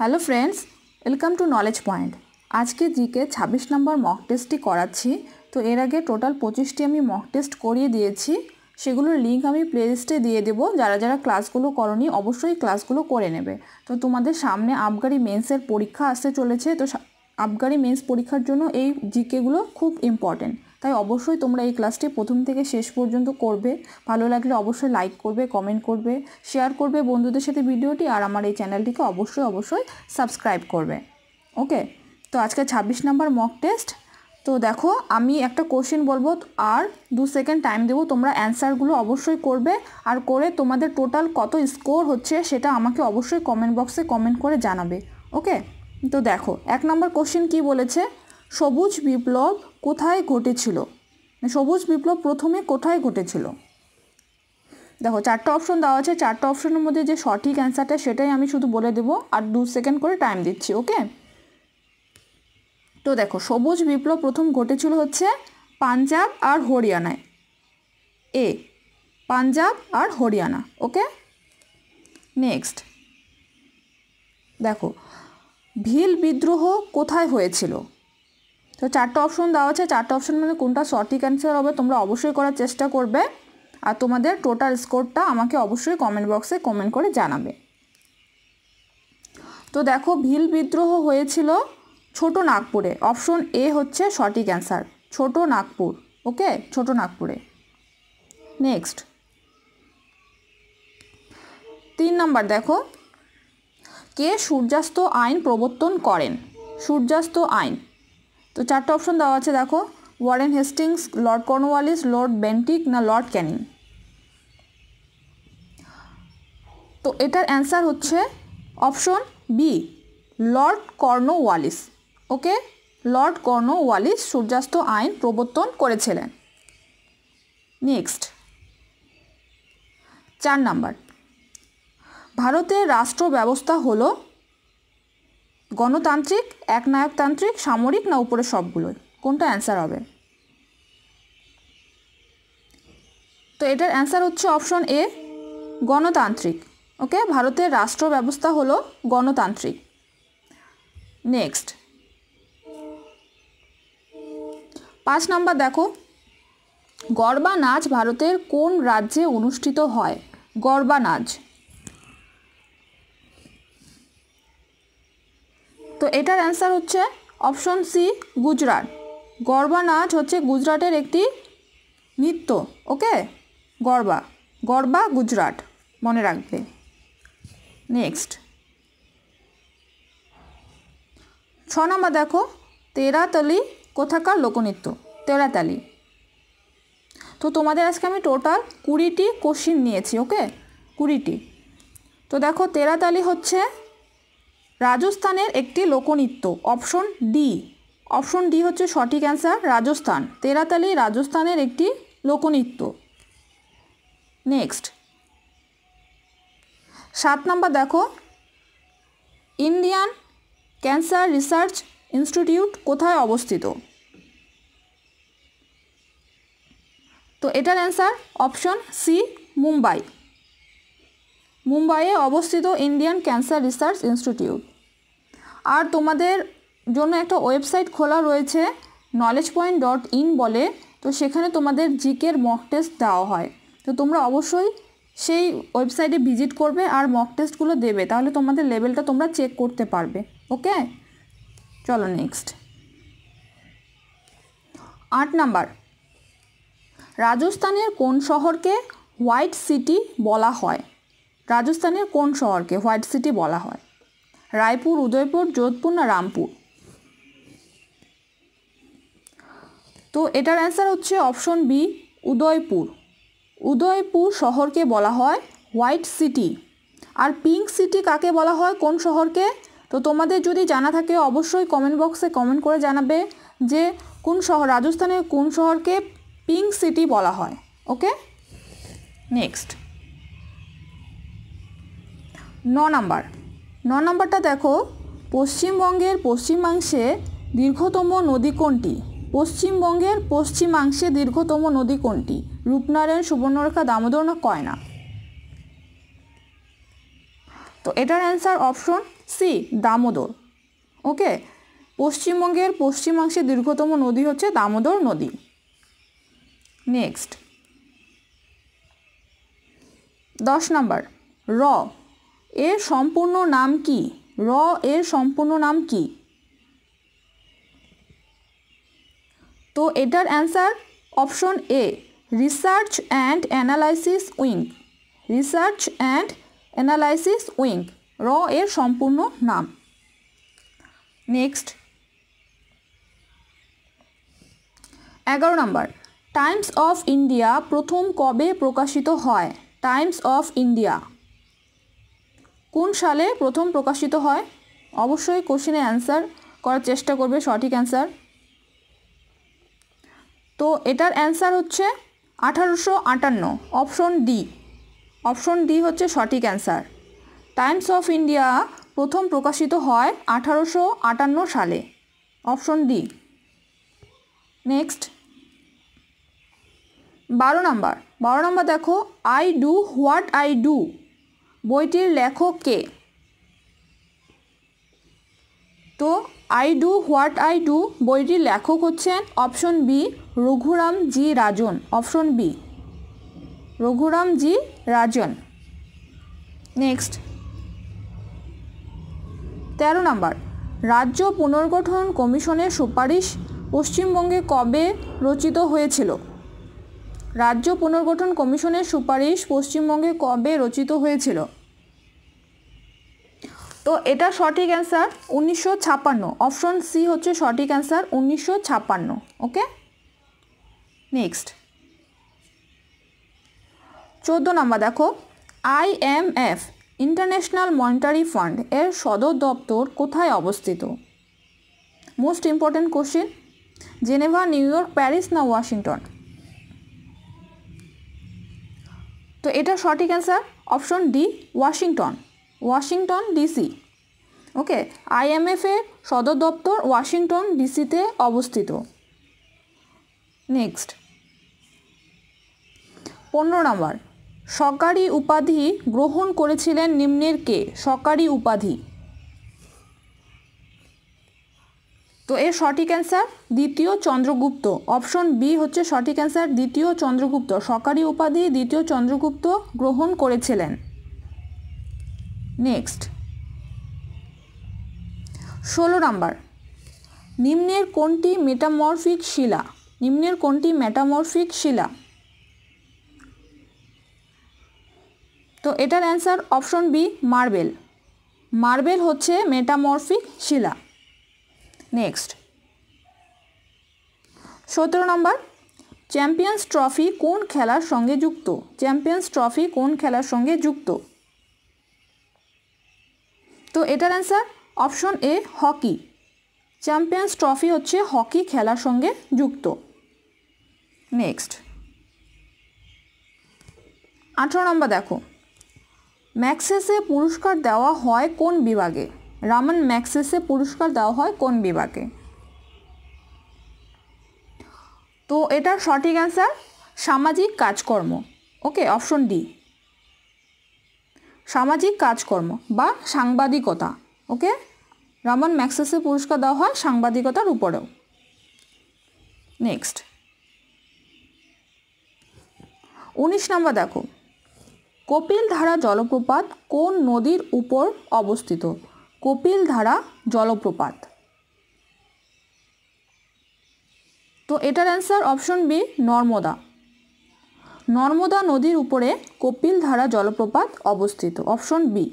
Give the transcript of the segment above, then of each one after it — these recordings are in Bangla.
hello friends welcome to knowledge point আজকে জিকে ছাব্বিশ নম্বর মক টেস্টটি করাচ্ছি তো এর আগে টোটাল পঁচিশটি আমি মক টেস্ট করিয়ে দিয়েছি সেগুলোর লিঙ্ক আমি প্লে লিস্টে দিয়ে দেবো যারা যারা ক্লাসগুলো করনি অবশ্যই ক্লাসগুলো করে নেবে তো তোমাদের সামনে আবগারি মেন্সের পরীক্ষা আসতে চলেছে তো আবগারি মেন্স পরীক্ষার জন্য এই জিকেগুলো খুব ইম্পর্টেন্ট তাই অবশ্যই তোমরা এই ক্লাসটি প্রথম থেকে শেষ পর্যন্ত করবে ভালো লাগলে অবশ্যই লাইক করবে কমেন্ট করবে শেয়ার করবে বন্ধুদের সাথে ভিডিওটি আর আমার এই চ্যানেলটিকে অবশ্যই অবশ্যই সাবস্ক্রাইব করবে ওকে তো আজকে ২৬ নাম্বার মক টেস্ট তো দেখো আমি একটা কোশ্চেন বলবো আর দু সেকেন্ড টাইম দেবো তোমরা অ্যান্সারগুলো অবশ্যই করবে আর করে তোমাদের টোটাল কত স্কোর হচ্ছে সেটা আমাকে অবশ্যই কমেন্ট বক্সে কমেন্ট করে জানাবে ওকে তো দেখো এক নম্বর কোশ্চেন কি বলেছে সবুজ বিপ্লব কোথায় ঘটেছিল মানে সবুজ বিপ্লব প্রথমে কোথায় ঘটেছিল দেখো চারটা অপশন দেওয়া আছে চারটা অপশনের মধ্যে যে সঠিক অ্যান্সারটা সেটাই আমি শুধু বলে দেবো আর দু সেকেন্ড করে টাইম দিচ্ছি ওকে তো দেখো সবুজ বিপ্লব প্রথম ঘটেছিল হচ্ছে পাঞ্জাব আর হরিয়ানায় এ পাঞ্জাব আর হরিয়ানা ওকে নেক্সট দেখো ভিল বিদ্রোহ কোথায় হয়েছিল তো চারটে অপশন দেওয়া আছে চারটে অপশন মানে কোনটা সঠিক অ্যান্সার হবে তোমরা অবশ্যই করার চেষ্টা করবে আর তোমাদের টোটাল স্কোরটা আমাকে অবশ্যই কমেন্ট বক্সে কমেন্ট করে জানাবে তো দেখো ভিল বিদ্রোহ হয়েছিল ছোট নাগপুরে অপশন এ হচ্ছে সঠিক অ্যান্সার ছোট নাগপুর ওকে ছোট নাগপুরে নেক্সট তিন নাম্বার দেখো কে সূর্যাস্ত আইন প্রবর্তন করেন সূর্যাস্ত আইন তো চারটে অপশন দেওয়া আছে দেখো Warren Hastings Lord Cornwallis Lord Bentinck না লর্ড ক্যানিং তো এটার অ্যান্সার হচ্ছে option B Lord Cornwallis okay Lord Cornwallis সূর্যাস্ত আইন প্রবর্তন করেছিলেন নেক্সট চার নাম্বার ভারতের রাষ্ট্র ব্যবস্থা হলো গণতান্ত্রিক একনায়কতান্ত্রিক সামরিক না উপরে সবগুলোই কোনটা অ্যান্সার হবে তো এটার অ্যান্সার হচ্ছে অপশন এ গণতান্ত্রিক ওকে ভারতের রাষ্ট্র ব্যবস্থা হলো গণতান্ত্রিক নেক্সট পাঁচ নাম্বার দেখো গরবা নাচ ভারতের কোন রাজ্যে অনুষ্ঠিত হয় গরবা নাচ তো এটার অ্যান্সার হচ্ছে অপশন সি গুজরাট গরবা নাচ হচ্ছে গুজরাটের একটি নৃত্য ওকে গরবা গরবা গুজরাট মনে রাখবে নেক্সট ছ নম্বর দেখো তেরাতালি কোথাকার লোকনৃত্য তেরাতালি তো তোমাদের আজকে আমি টোটাল কুড়িটি কোশ্চিন নিয়েছি ওকে কুড়িটি তো দেখো তেরাতালি হচ্ছে রাজস্থানের একটি লোকনৃত্য অপশন ডি অপশন ডি হচ্ছে সঠিক অ্যান্সার রাজস্থান তেরাতালি রাজস্থানের একটি লোকনৃত্য নেক্সট সাত নম্বর দেখো ইন্ডিয়ান ক্যান্সার রিসার্চ ইনস্টিটিউট কোথায় অবস্থিত তো এটার অ্যান্সার অপশন সি মুম্বাই মুম্বাইয়ে অবস্থিত ইন্ডিয়ান ক্যান্সার রিসার্চ ইনস্টিটিউট আর তোমাদের জন্য একটা ওয়েবসাইট খোলা রয়েছে নলেজ পয়েন্ট ডট ইন বলে তো সেখানে তোমাদের জিকের মক টেস্ট দেওয়া হয় তো তোমরা অবশ্যই সেই ওয়েবসাইটে ভিজিট করবে আর মক টেস্টগুলো দেবে তাহলে তোমাদের লেভেলটা তোমরা চেক করতে পারবে ওকে চলো নেক্সট আট নাম্বার রাজস্থানের কোন শহরকে হোয়াইট সিটি বলা হয় রাজস্থানের কোন শহরকে হোয়াইট সিটি বলা হয় রায়পুর উদয়পুর যোধপুর না রামপুর তো এটার অ্যান্সার হচ্ছে অপশন বি উদয়পুর উদয়পুর শহরকে বলা হয় হোয়াইট সিটি আর পিঙ্ক সিটি কাকে বলা হয় কোন শহরকে তো তোমাদের যদি জানা থাকে অবশ্যই কমেন্ট বক্সে কমেন্ট করে জানাবে যে কোন শহর রাজস্থানের কোন শহরকে পিঙ্ক সিটি বলা হয় ওকে নেক্সট ন নাম্বার ন নাম্বারটা দেখো পশ্চিমবঙ্গের পশ্চিমাংশে দীর্ঘতম নদী কোনটি পশ্চিমবঙ্গের পশ্চিমাংশে দীর্ঘতম নদী কোনটি রূপনারায়ণ সুবর্ণরেখা দামোদর না কয়না তো এটার answer option C Damodar okay পশ্চিমবঙ্গের পশ্চিমাংশে দীর্ঘতম নদী হচ্ছে দামোদর নদী নেক্সট দশ নম্বর র এর সম্পূর্ণ নাম কি র এর সম্পূর্ণ নাম কি তো এটার answer option A research and analysis wing research and analysis wing র এর সম্পূর্ণ নাম নেক্সট এগারো নম্বর টাইমস অফ ইন্ডিয়া প্রথম কবে প্রকাশিত হয় টাইমস অফ ইন্ডিয়া কোন সালে প্রথম প্রকাশিত হয় অবশ্যই কোশ্চেনে অ্যান্সার করার চেষ্টা করবে সঠিক অ্যান্সার তো এটার অ্যান্সার হচ্ছে আঠারোশো আটান্ন অপশন ডি অপশন ডি হচ্ছে সঠিক অ্যান্সার টাইমস অফ ইন্ডিয়া প্রথম প্রকাশিত হয় আঠারোশো আটান্ন সালে অপশন ডি নেক্সট বারো নাম্বার বারো নাম্বার দেখো I do what I do বইটির লেখক কে তো I do what I do বইটির লেখক হচ্ছেন option B Raghuram G Rajan option B Raghuram G Rajan next তেরো নম্বর রাজ্য পুনর্গঠন কমিশনের সুপারিশ পশ্চিমবঙ্গে কবে রচিত হয়েছিল রাজ্য পুনর্গঠন কমিশনের সুপারিশ পশ্চিমবঙ্গে কবে রচিত হয়েছিল তো এটা সঠিক অ্যান্সার উনিশশো ছাপ্পান্ন অপশন সি হচ্ছে সঠিক অ্যান্সার উনিশশো ছাপ্পান্ন ওকে নেক্সট চোদ্দো নম্বর দেখো আইএমএফ ইন্টারন্যাশনাল মনিটারি ফান্ড এর সদর দপ্তর কোথায় অবস্থিত most important question Geneva New York Paris না ওয়াশিংটন তো এটা সঠিক answer option D Washington Washington DC okay আইএমএফের সদর দপ্তর ওয়াশিংটন ডিসিতে অবস্থিত নেক্সট পনেরো নম্বর সরকারি উপাধি গ্রহণ করেছিলেন নিম্নের কে সরকারি উপাধি তো এর সঠিক অ্যান্সার দ্বিতীয় চন্দ্রগুপ্ত অপশন বি হচ্ছে সঠিক অ্যান্সার দ্বিতীয় চন্দ্রগুপ্ত সরকারি উপাধি দ্বিতীয় চন্দ্রগুপ্ত গ্রহণ করেছিলেন নেক্সট ষোলো নম্বর নিম্নের কোনটি মেটামরফিক শিলা নিম্নের কোনটি মেটামরফিক শিলা তো এটার answer option B marble marble হচ্ছে মেটামরফিক শিলা নেক্সট সতেরো নম্বর চ্যাম্পিয়ন্স ট্রফি কোন খেলার সঙ্গে যুক্ত চ্যাম্পিয়ন্স ট্রফি কোন খেলার সঙ্গে যুক্ত তো এটার answer option A hockey champions trophy হচ্ছে হকি খেলার সঙ্গে যুক্ত নেক্সট আঠেরো নম্বর দেখো ম্যাক্সেসে পুরস্কার দেওয়া হয় কোন বিভাগে রামান ম্যাক্সেসে পুরস্কার দেওয়া হয় কোন বিভাগে তো এটার সঠিক অ্যান্সার সামাজিক কাজকর্ম ওকে অপশন ডি সামাজিক কাজকর্ম বা সাংবাদিকতা ওকে রামান ম্যাক্সেসে পুরস্কার দেওয়া হয় সাংবাদিকতার উপরেও নেক্সট উনিশ নম্বর দেখো কপিল ধারা জলপ্রপাত কোন নদীর উপর অবস্থিত কপিলধারা জলপ্রপাত তো এটার answer option B Narmada Narmada নদীর উপরে কপিলধারা জলপ্রপাত অবস্থিত অপশন বি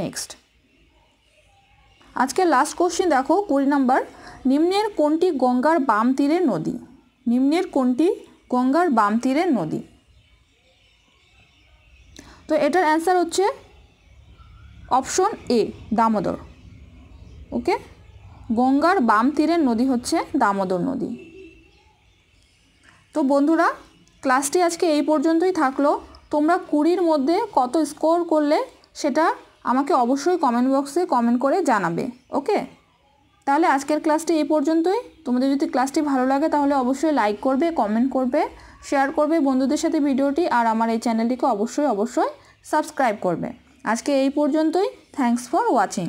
নেক্সট আজকে লাস্ট কোশ্চিন দেখো কুড়ি নাম্বার নিম্নের কোনটি গঙ্গার বাম তীরের নদী নিম্নের কোনটি গঙ্গার বাম তীরের নদী তো এটার অ্যান্সার হচ্ছে অপশন এ দামোদর ওকে গঙ্গার বাম তীরের নদী হচ্ছে দামোদর নদী তো বন্ধুরা ক্লাসটি আজকে এই পর্যন্তই থাকলো তোমরা কুড়ির মধ্যে কত স্কোর করলে সেটা আমাকে অবশ্যই কমেন্ট বক্সে কমেন্ট করে জানাবে ওকে তাহলে আজকের ক্লাসটি এই পর্যন্তই তোমাদের যদি ক্লাসটি ভালো লাগে তাহলে অবশ্যই লাইক করবে কমেন্ট করবে শেয়ার করবে বন্ধুদের সাথে ভিডিওটি আর আমার এই চ্যানেলটিকে অবশ্যই অবশ্যই সাবস্ক্রাইব করবে আজকে এই পর্যন্তই থ্যাংকস ফর ওয়াচিং